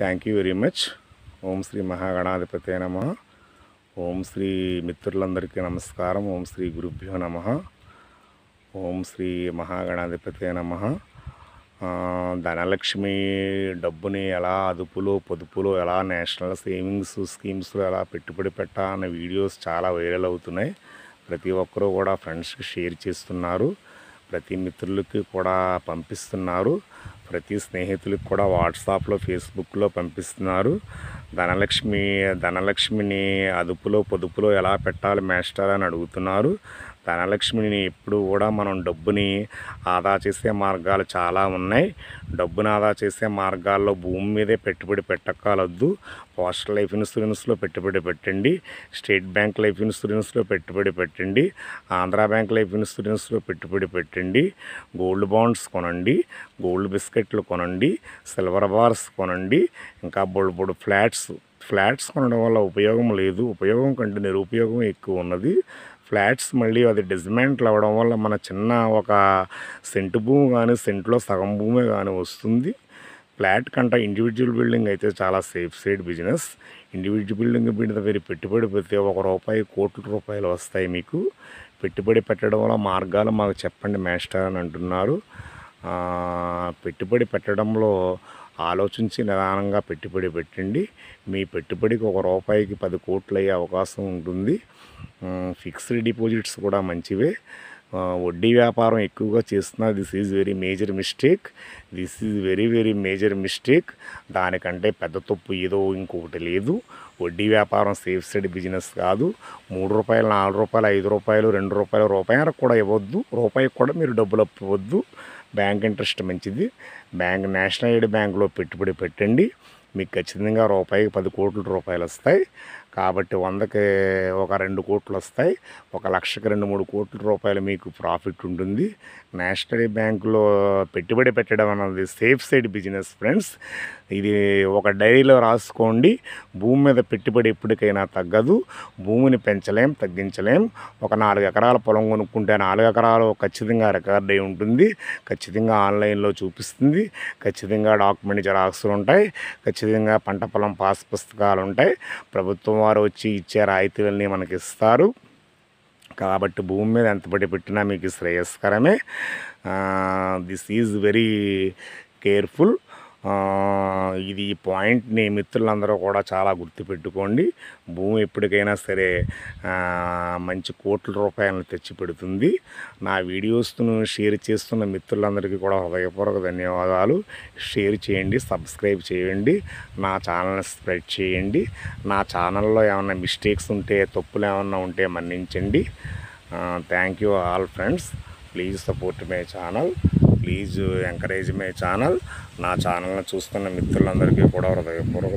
thank you very much ఓం శ్రీ మహాగణాధిపతి నమ ఓం శ్రీ మిత్రులందరికీ నమస్కారం ఓం శ్రీ గురుభ్యో నమ ఓం శ్రీ మహాగణాధిపతి నమ ధనలక్ష్మి డబ్బుని ఎలా అదుపులో పొదుపులో ఎలా నేషనల్ సేవింగ్స్ స్కీమ్స్లో ఎలా పెట్టుబడి పెట్టా అనే వీడియోస్ చాలా వైరల్ అవుతున్నాయి ప్రతి ఒక్కరూ కూడా ఫ్రెండ్స్కి షేర్ చేస్తున్నారు ప్రతి మిత్రులకి కూడా పంపిస్తున్నారు ప్రతి స్నేహితులకు కూడా వాట్సాప్లో ఫేస్బుక్లో పంపిస్తున్నారు ధనలక్ష్మి ధనలక్ష్మిని అదుపులో పొదుపులో ఎలా పెట్టాలి మేస్టర్ అని అడుగుతున్నారు ధనలక్ష్మిని ఎప్పుడు కూడా మనం డబ్బుని ఆదా చేసే మార్గాలు చాలా ఉన్నాయి డబ్బుని ఆదా చేసే మార్గాల్లో భూమి మీదే పెట్టుబడి పెట్టకాలద్దు పోస్టల్ లైఫ్ ఇన్సూరెన్స్లో పెట్టుబడి పెట్టండి స్టేట్ బ్యాంక్ లైఫ్ ఇన్సూరెన్స్లో పెట్టుబడి పెట్టండి ఆంధ్ర బ్యాంక్ లైఫ్ ఇన్సూరెన్స్లో పెట్టుబడి పెట్టండి గోల్డ్ బాండ్స్ కొనండి గోల్డ్ బిస్కెట్లు కొనండి సిల్వర్ బార్స్ కొనండి ఇంకా బొడు బొడు ఫ్లాట్స్ ఫ్లాట్స్ కొనడం వల్ల ఉపయోగం లేదు ఉపయోగం కంటే నిరుపయోగం ఎక్కువ ఉన్నది ఫ్లాట్స్ మళ్ళీ అది డిజమెంట్లు అవ్వడం వల్ల మన చిన్న ఒక సెంటు భూమి కానీ సెంట్లో సగం భూమి కానీ వస్తుంది ఫ్లాట్ కంటే ఇండివిజువల్ బిల్డింగ్ అయితే చాలా safe side business individual building మీద మీరు పెట్టుబడి పెడితే ఒక రూపాయి కోట్ల రూపాయలు వస్తాయి మీకు పెట్టుబడి పెట్టడం వల్ల మార్గాలు మాకు చెప్పండి మేస్టర్ అని అంటున్నారు పెట్టుబడి పెట్టడంలో ఆలోచించి నిదానంగా పెట్టుబడి పెట్టండి మీ పెట్టుబడికి ఒక రూపాయికి పది కోట్లు అయ్యే అవకాశం ఉంటుంది ఫిక్స్డ్ డిపాజిట్స్ కూడా మంచివే వడ్డీ వ్యాపారం ఎక్కువగా చేస్తున్నా this is very major mistake this is very very major mistake దానికంటే పెద్ద తప్పు ఏదో ఇంకొకటి లేదు వడ్డీ వ్యాపారం సేఫ్ సైడ్ బిజినెస్ కాదు మూడు రూపాయలు నాలుగు రూపాయలు ఐదు రూపాయలు రెండు రూపాయలు రూపాయలకు కూడా ఇవ్వద్దు రూపాయికి కూడా మీరు డబ్బులు అప్పవద్దు బ్యాంక్ ఇంట్రెస్ట్ మంచిది బ్యాంక్ నేషనల్ ఎయిడ్ బ్యాంకులో పెట్టుబడి పెట్టండి మీకు ఖచ్చితంగా రూపాయికి పది కోట్ల రూపాయలు వస్తాయి కాబట్టి వందకి ఒక రెండు కోట్లు వస్తాయి ఒక లక్షకి రెండు మూడు కోట్ల రూపాయలు మీకు ప్రాఫిట్ ఉంటుంది నేషనల్ బ్యాంకులో పెట్టుబడి పెట్టడం అన్నది సేఫ్ సైడ్ బిజినెస్ ఫ్రెండ్స్ ఇది ఒక డైరీలో రాసుకోండి భూమి మీద పెట్టుబడి ఎప్పటికైనా తగ్గదు భూమిని పెంచలేం తగ్గించలేం ఒక నాలుగు ఎకరాల పొలం కొనుక్కుంటే నాలుగు ఎకరాలు ఖచ్చితంగా రికార్డ్ అయి ఉంటుంది ఖచ్చితంగా ఆన్లైన్లో చూపిస్తుంది ఖచ్చితంగా డాక్యుమెంట్ జరాక్సులు ఉంటాయి ఖచ్చితంగా పంట పొలం పాస్ పుస్తకాలు ఉంటాయి ప్రభుత్వం అమ్మవారు వచ్చి ఇచ్చే రాయితీలని మనకి ఇస్తారు కాబట్టి భూమి మీద ఎంతపడి పెట్టినా మీకు శ్రేయస్కరమే దిస్ ఈజ్ వెరీ కేర్ఫుల్ ఇది ఈ పాయింట్ని మిత్రులందరూ కూడా చాలా గుర్తుపెట్టుకోండి భూమి ఎప్పటికైనా సరే మంచి కోట్ల రూపాయలను తెచ్చి పెడుతుంది నా వీడియోస్ను షేర్ చేస్తున్న మిత్రులందరికీ కూడా హృదయపూర్వక ధన్యవాదాలు షేర్ చేయండి సబ్స్క్రైబ్ చేయండి నా ఛానల్ని స్ప్రెడ్ చేయండి నా ఛానల్లో ఏమైనా మిస్టేక్స్ ఉంటే తప్పులు ఏమైనా ఉంటే మన్నించండి thank you all friends please support my channel please encourage my channel నా ఛానల్ని చూస్తున్న మిత్రులందరికీ కూడా హృదయపూర్వక